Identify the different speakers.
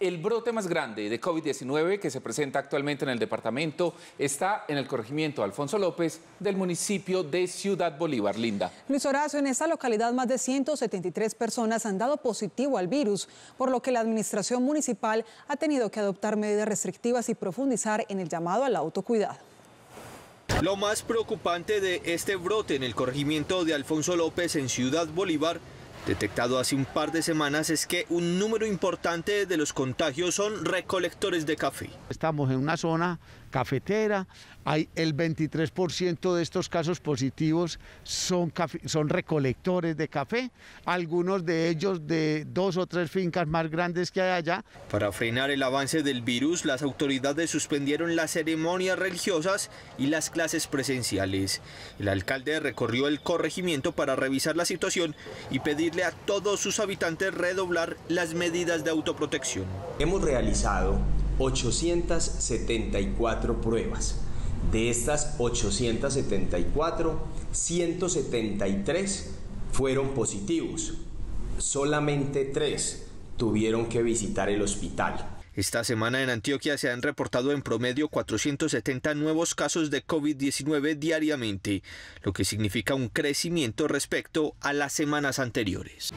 Speaker 1: El brote más grande de COVID-19 que se presenta actualmente en el departamento está en el corregimiento Alfonso López del municipio de Ciudad Bolívar, Linda.
Speaker 2: Luis Horacio, en esta localidad más de 173 personas han dado positivo al virus, por lo que la administración municipal ha tenido que adoptar medidas restrictivas y profundizar en el llamado al autocuidado.
Speaker 3: Lo más preocupante de este brote en el corregimiento de Alfonso López en Ciudad Bolívar detectado hace un par de semanas es que un número importante de los contagios son recolectores de café.
Speaker 4: Estamos en una zona cafetera, hay el 23% de estos casos positivos son, son recolectores de café, algunos de ellos de dos o tres fincas más grandes que hay allá.
Speaker 3: Para frenar el avance del virus, las autoridades suspendieron las ceremonias religiosas y las clases presenciales. El alcalde recorrió el corregimiento para revisar la situación y pedir a todos sus habitantes redoblar
Speaker 5: las medidas de autoprotección. Hemos realizado 874 pruebas. De estas 874, 173 fueron positivos. Solamente 3 tuvieron que visitar el hospital. Esta semana en Antioquia se han reportado en
Speaker 3: promedio 470 nuevos casos de COVID-19 diariamente, lo que significa un crecimiento respecto a las semanas anteriores.